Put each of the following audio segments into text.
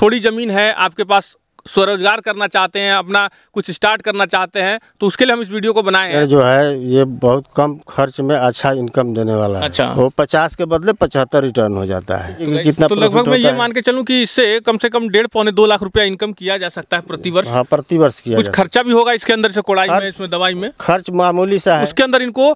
थोड़ी ज़मीन है आपके पास स्वरोजगार करना चाहते हैं अपना कुछ स्टार्ट करना चाहते हैं तो उसके लिए हम इस वीडियो को बनाए हैं जो है ये बहुत कम खर्च में अच्छा इनकम देने वाला है अच्छा वो पचास के बदले पचहत्तर रिटर्न हो जाता है तो कितना तो लगभग मैं ये मान के चलूँ कि इससे कम से कम डेढ़ पौने दो लाख रुपया इनकम किया जा सकता है प्रतिवर्ष हाँ प्रतिवर्ष किया कुछ खर्चा भी होगा इसके अंदर से कोड़ाई में इसमें दवाई में खर्च मामूली सा है उसके अंदर इनको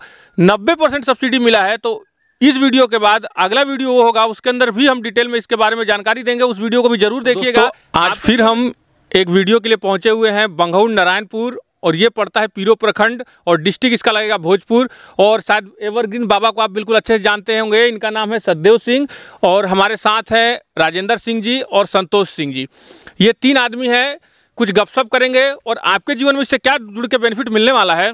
नब्बे सब्सिडी मिला है तो इस वीडियो के बाद अगला वीडियो वो होगा उसके अंदर भी हम डिटेल में इसके बारे में जानकारी देंगे उस वीडियो को भी जरूर देखिएगा आज फिर हम एक वीडियो के लिए पहुंचे हुए हैं बंगहू नारायणपुर और ये पड़ता है पीरो प्रखंड और डिस्ट्रिक्ट इसका लगेगा भोजपुर और शायद एवरग्रीन बाबा को आप बिल्कुल अच्छे से जानते होंगे इनका नाम है सदेव सिंह और हमारे साथ है राजेंद्र सिंह जी और संतोष सिंह जी ये तीन आदमी हैं कुछ गपशप करेंगे और आपके जीवन में इससे क्या जुड़ के बेनिफिट मिलने वाला है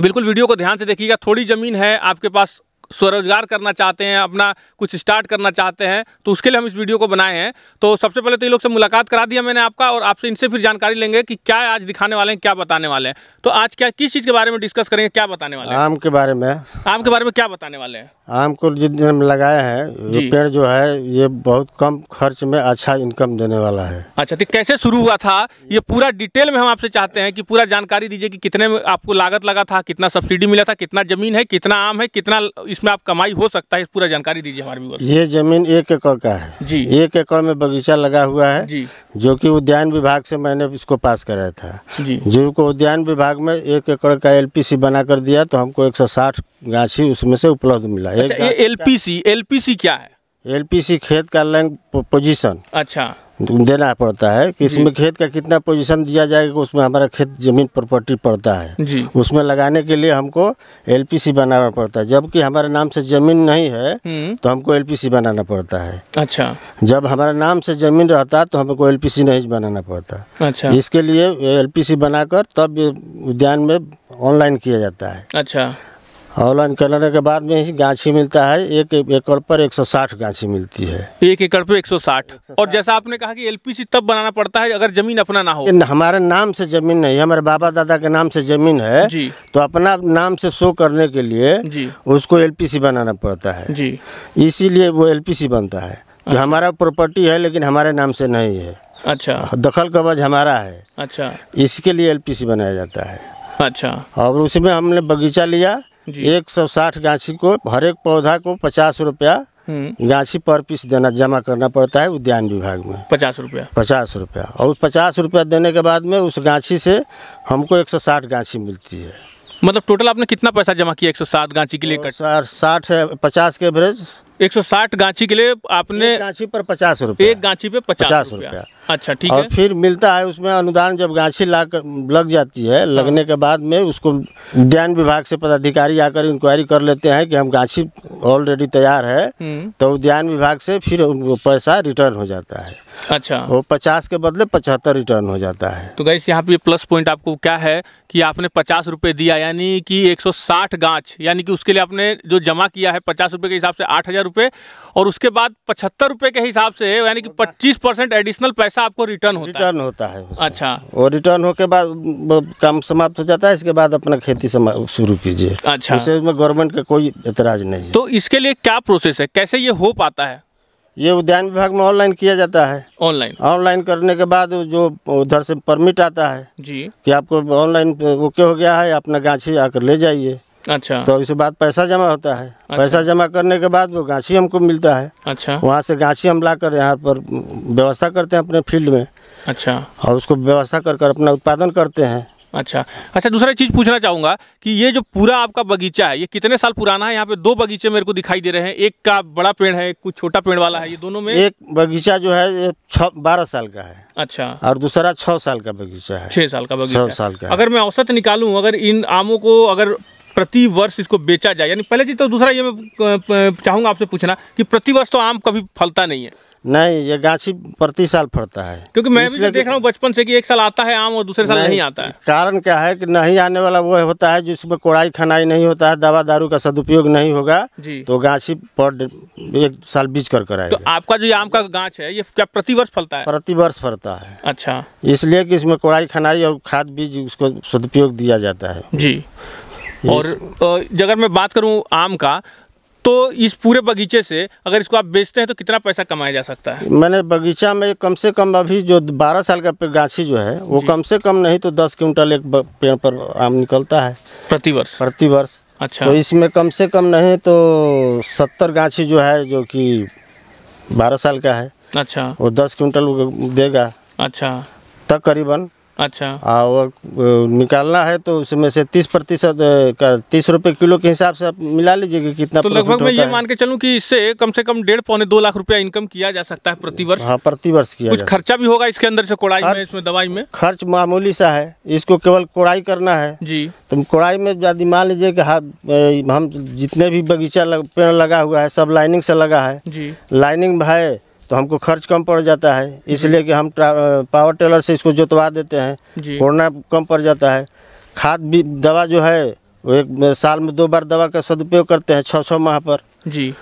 बिल्कुल वीडियो को ध्यान से देखिएगा थोड़ी ज़मीन है आपके पास स्वरोजगार करना चाहते हैं अपना कुछ स्टार्ट करना चाहते हैं तो उसके लिए हम इस वीडियो को बनाए हैं तो सबसे पहले तो ये लोग से मुलाकात करा दिया मैंने आपका और आपसे इनसे फिर जानकारी लेंगे कि क्या आज दिखाने वाले हैं क्या बताने वाले हैं तो आज क्या किस चीज़ के बारे में डिस्कस करेंगे क्या बताने वाले हैं आम के बारे में आम के बारे में क्या बताने वाले हैं आम को जितने हम लगाए हैं ये पेड़ जो है ये बहुत कम खर्च में अच्छा इनकम देने वाला है अच्छा तो कैसे शुरू हुआ था ये पूरा डिटेल में हम आपसे चाहते हैं कि पूरा जानकारी दीजिए कि कितने में आपको लागत लगा था कितना सब्सिडी मिला था कितना जमीन है कितना आम है कितना इस इसमें आप कमाई हो सकता है पूरा जानकारी दीजिए हमारे ये जमीन एक एकड़ का है जी एक एकड़ में बगीचा लगा हुआ है जी जो कि उद्यान विभाग से मैंने इसको पास कराया था जी जो को उद्यान विभाग में एक एकड़ का एलपीसी बना कर दिया तो हमको 160 गाछी उसमें से उपलब्ध मिला अच्छा, एक एलपीसी एलपीसी क्या है एलपीसी खेत का लैंड पोजीशन अच्छा देना पड़ता है कि इसमें खेत का कितना पोजीशन दिया जाएगा उसमें हमारा खेत जमीन प्रॉपर्टी पड़ता है उसमें लगाने के लिए हमको एलपीसी बनाना पड़ता है जबकि हमारे नाम से जमीन नहीं है हम्म। तो हमको एलपीसी बनाना पड़ता है अच्छा जब हमारे नाम से जमीन रहता तो हमको एलपीसी नहीं बनाना पड़ता अच्छा इसके लिए एल बनाकर तब उद्यान में ऑनलाइन किया जाता है अच्छा ऑनलाइन करने के बाद में ही गाछी मिलता है एक एकड़ पर 160 गाछी मिलती है एक एकड़ पर 160 और जैसा आपने कहा कि एलपीसी तब बनाना पड़ता है अगर जमीन अपना ना हो हमारे नाम से जमीन नहीं है हमारे बाबा दादा के नाम से जमीन है जी। तो अपना नाम से शो करने के लिए जी। उसको एलपीसी बनाना पड़ता है जी इसीलिए वो एल बनता है कि अच्छा। हमारा प्रॉपर्टी है लेकिन हमारे नाम से नहीं है अच्छा दखल कबज हमारा है अच्छा इसके लिए एल बनाया जाता है अच्छा और उसमें हमने बगीचा लिया एक सौ साठ गाछी को हर एक पौधा को पचास रुपया हम्म। गाछी पर पीस देना जमा करना पड़ता है उद्यान विभाग में पचास रुपया पचास रुपया और पचास रुपया देने के बाद में उस गाछी से हमको एक सौ साठ गाछी मिलती है मतलब टोटल आपने कितना पैसा जमा किया एक सौ साठ गाछी के लिए साठ पचास के एवरेज एक सौ साठ गाँची के लिए आपने गाछी पर पचास रुपया एक गाँची पे पचास रुपया अच्छा ठीक और है। फिर मिलता है उसमें अनुदान जब गाछी लाग लग जाती है लगने के बाद में उसको उद्यान विभाग से पदाधिकारी आकर इंक्वायरी कर लेते हैं कि हम गाछी ऑलरेडी तैयार है हम्म। तो उद्यान विभाग से फिर पैसा रिटर्न हो जाता है अच्छा वो पचास के बदले पचहत्तर रिटर्न हो जाता है तो गैस यहाँ पे प्लस पॉइंट आपको क्या है कि आपने पचास रुपए दिया यानी कि एक सौ साठ गाछ यानी कि उसके लिए आपने जो जमा किया है पचास रुपए के हिसाब से आठ हज़ार रुपए और उसके बाद पचहत्तर रुपए के हिसाब से यानी कि पच्चीस परसेंट एडिशनल पैसा पैसा आपको रिटर्न होता रिटर्न है? होता है अच्छा और रिटर्न होके बाद काम समाप्त हो जाता है इसके बाद अपना खेती शुरू कीजिए अच्छा उसे उसमें गवर्नमेंट का कोई एतराज नहीं है तो इसके लिए क्या प्रोसेस है कैसे ये हो पाता है ये उद्यान विभाग में ऑनलाइन किया जाता है ऑनलाइन ऑनलाइन करने के बाद जो उधर से परमिट आता है जी कि आपको ऑनलाइन ओके हो गया है अपना गाछी आकर ले जाइए अच्छा तो इसके बाद पैसा जमा होता है अच्छा। पैसा जमा करने के बाद वो गाछी हमको मिलता है अच्छा वहाँ से गाछी हम ला कर यहाँ पर व्यवस्था करते हैं अपने फील्ड में अच्छा और उसको व्यवस्था कर कर अपना उत्पादन करते हैं अच्छा अच्छा दूसरा चीज़ पूछना चाहूँगा कि ये जो पूरा आपका बगीचा है ये कितने साल पुराना है यहाँ पे दो बगीचे मेरे को दिखाई दे रहे हैं एक का बड़ा पेड़ है कुछ छोटा पेड़ वाला है ये दोनों में एक बगीचा जो है छः बारह साल का है अच्छा और दूसरा छः साल का बगीचा है छः साल का बगीचा छः साल का अगर मैं औसत निकालूँ अगर इन आमों को अगर प्रति वर्ष इसको बेचा जाए यानी पहले चीज तो दूसरा ये मैं चाहूँगा आपसे पूछना कि प्रति वर्ष तो आम कभी फलता नहीं है नहीं ये गाछी प्रति साल फलता है क्योंकि मैं भी देख रहा हूँ बचपन से कि एक साल आता है आम और दूसरे साल नहीं, नहीं आता है कारण क्या है कि नहीं आने वाला वो होता है जिसमें कोड़ाई खनाई नहीं होता है दवा दारू का सदुपयोग नहीं होगा तो गाछी पर एक साल बीज कर कर तो आपका जो आम का गाछ है ये क्या प्रति वर्ष फलता है वर्ष फलता है अच्छा इसलिए कि इसमें कोड़ाई खनाई और खाद बीज उसको सदुपयोग दिया जाता है जी और अगर मैं बात करूँ आम का तो इस पूरे बगीचे से अगर इसको आप बेचते हैं तो कितना पैसा कमाया जा सकता है मैंने बगीचा में कम से कम अभी जो बारह साल का गाछी जो है वो कम से कम नहीं तो दस क्विंटल एक पेड़ पर आम निकलता है प्रतिवर्ष प्रतिवर्ष अच्छा तो इसमें कम से कम नहीं तो सत्तर गाछी जो है जो कि बारह साल का है अच्छा वो दस क्विंटल देगा अच्छा तक करीबन अच्छा और निकालना है तो उसमें से तीस प्रतिशत का तीस रुपए किलो के हिसाब से आप मिला लीजिए कितना तो लगभग मैं ये मान के चलूँ कि इससे कम से कम डेढ़ पौने दो लाख रुपया इनकम किया जा सकता है प्रतिवर्ष हाँ प्रतिवर्ष किया कुछ खर्चा भी होगा इसके अंदर से कोड़ाई में इसमें दवाई में खर्च मामूली सा है इसको केवल कोड़ाई करना है जी तो कोड़ाई में यदि मान लीजिए कि हम जितने भी बगीचा पेड़ लगा हुआ है सब लाइनिंग से लगा है जी लाइनिंग है तो हमको खर्च कम पड़ जाता है इसलिए कि हम पावर टेलर से इसको जोतवा देते हैं कोरोना कम पड़ जाता है खाद भी दवा जो है वो एक साल में दो बार दवा का सदुपयोग करते हैं छः छः माह पर जी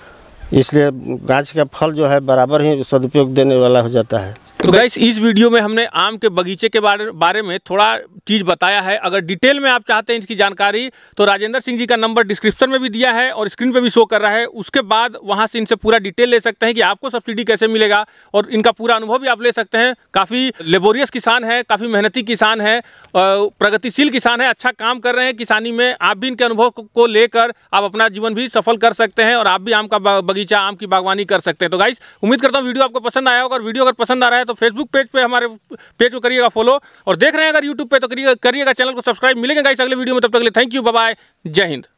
इसलिए गाछ का फल जो है बराबर ही सदुपयोग देने वाला हो जाता है तो गैस तो इस वीडियो में हमने आम के बगीचे के बारे बारे में थोड़ा चीज़ बताया है अगर डिटेल में आप चाहते हैं इसकी जानकारी तो राजेंद्र सिंह जी का नंबर डिस्क्रिप्शन में भी दिया है और स्क्रीन पे भी शो कर रहा है उसके बाद वहाँ से इनसे पूरा डिटेल ले सकते हैं कि आपको सब्सिडी कैसे मिलेगा और इनका पूरा अनुभव भी आप ले सकते हैं काफ़ी लेबोरियस किसान है काफ़ी मेहनती किसान है प्रगतिशील किसान है अच्छा काम कर रहे हैं किसानी में आप भी इनके अनुभव को लेकर आप अपना जीवन भी सफल कर सकते हैं और आप भी आम का बगीचा आम की बागवानी कर सकते हैं तो गाइस उम्मीद करता हूँ वीडियो आपको पसंद आया होगा और वीडियो अगर पसंद आ रहा है तो तो फेसबुक पेज पे हमारे पेज को करिएगा फॉलो और देख रहे हैं अगर यूट्यूब पे तो करिएगा चैनल को सब्सक्राइब मिलेंगे गाइस अगले वीडियो में तब तक के लिए थैंक यू बाय जय हिंद